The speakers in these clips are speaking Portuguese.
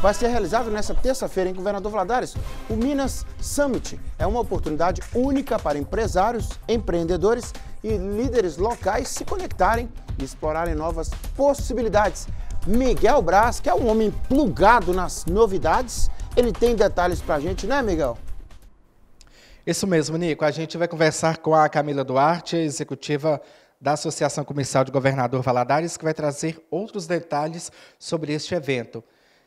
vai ser realizado nesta terça-feira em Governador Valadares o Minas Summit. É uma oportunidade única para empresários, empreendedores e líderes locais se conectarem e explorarem novas possibilidades. Miguel Braz, que é um homem plugado nas novidades, ele tem detalhes para a gente, né, Miguel? Isso mesmo, Nico. A gente vai conversar com a Camila Duarte, executiva da Associação Comercial de Governador Valadares, que vai trazer outros detalhes sobre este evento.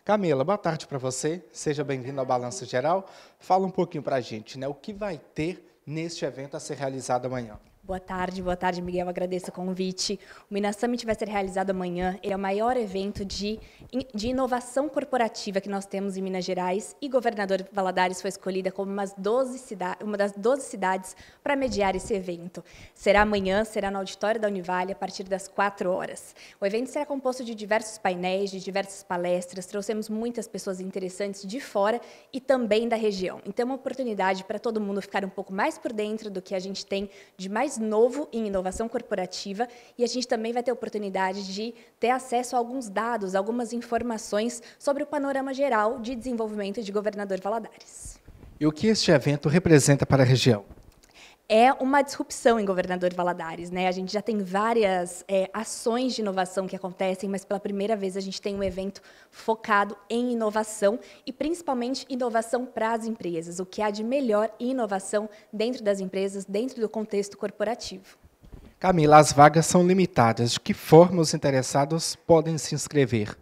Camila, boa tarde para você. Seja bem-vindo ao Balanço Geral. Fala um pouquinho para a gente, né? O que vai ter neste evento a ser realizado amanhã? Boa tarde, boa tarde, Miguel. Agradeço o convite. O Minas Summit vai ser realizado amanhã. Ele é o maior evento de, de inovação corporativa que nós temos em Minas Gerais e Governador Valadares foi escolhida como umas 12 cidade, uma das 12 cidades para mediar esse evento. Será amanhã, será no auditório da Univale a partir das 4 horas. O evento será composto de diversos painéis, de diversas palestras. Trouxemos muitas pessoas interessantes de fora e também da região. Então, é uma oportunidade para todo mundo ficar um pouco mais por dentro do que a gente tem de mais novo em inovação corporativa e a gente também vai ter oportunidade de ter acesso a alguns dados, algumas informações sobre o panorama geral de desenvolvimento de Governador Valadares. E o que este evento representa para a região? é uma disrupção em Governador Valadares. Né? A gente já tem várias é, ações de inovação que acontecem, mas pela primeira vez a gente tem um evento focado em inovação e principalmente inovação para as empresas, o que há de melhor em inovação dentro das empresas, dentro do contexto corporativo. Camila, as vagas são limitadas. De que forma os interessados podem se inscrever?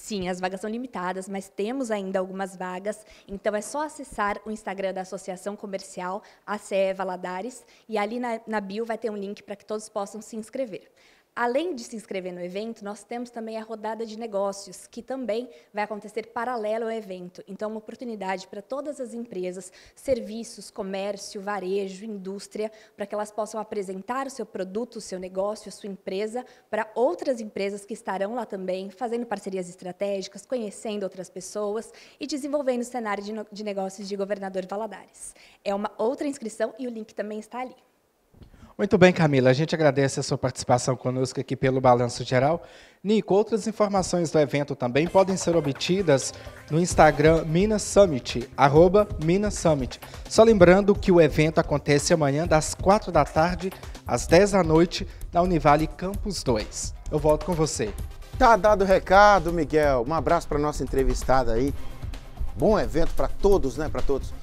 Sim, as vagas são limitadas, mas temos ainda algumas vagas. Então é só acessar o Instagram da Associação Comercial ACE Valadares e ali na, na bio vai ter um link para que todos possam se inscrever. Além de se inscrever no evento, nós temos também a rodada de negócios, que também vai acontecer paralelo ao evento. Então, uma oportunidade para todas as empresas, serviços, comércio, varejo, indústria, para que elas possam apresentar o seu produto, o seu negócio, a sua empresa para outras empresas que estarão lá também, fazendo parcerias estratégicas, conhecendo outras pessoas e desenvolvendo o cenário de, de negócios de Governador Valadares. É uma outra inscrição e o link também está ali. Muito bem, Camila. A gente agradece a sua participação conosco aqui pelo Balanço Geral. Nico, outras informações do evento também podem ser obtidas no Instagram Minas Summit, arroba Minas Summit. Só lembrando que o evento acontece amanhã das 4 da tarde às 10 da noite na Univale Campus 2. Eu volto com você. Tá dado o recado, Miguel. Um abraço para nossa entrevistada aí. Bom evento para todos, né? Para todos.